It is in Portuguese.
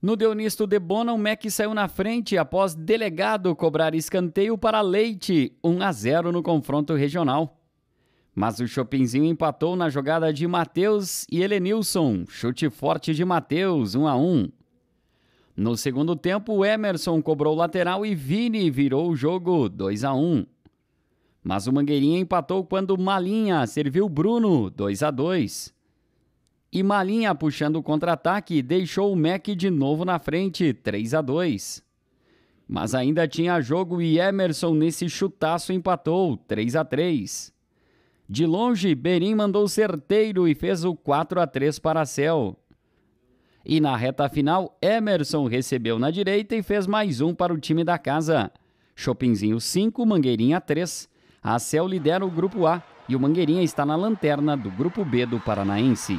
No Deonisto de Bona o MEC saiu na frente após delegado cobrar escanteio para Leite, 1 a 0 no confronto regional. Mas o Chopinzinho empatou na jogada de Matheus e Helenilson, chute forte de Matheus, 1 a 1. No segundo tempo, Emerson cobrou lateral e Vini virou o jogo, 2 a 1. Mas o Mangueirinha empatou quando Malinha serviu Bruno, 2 a 2. E Malinha puxando o contra-ataque deixou o MEC de novo na frente, 3 a 2. Mas ainda tinha jogo e Emerson nesse chutaço empatou, 3 a 3. De longe, Berim mandou certeiro e fez o 4 a 3 para a Cel. E na reta final, Emerson recebeu na direita e fez mais um para o time da casa. Chopinzinho 5, Mangueirinha 3. A Cel lidera o grupo A e o Mangueirinha está na lanterna do grupo B do Paranaense.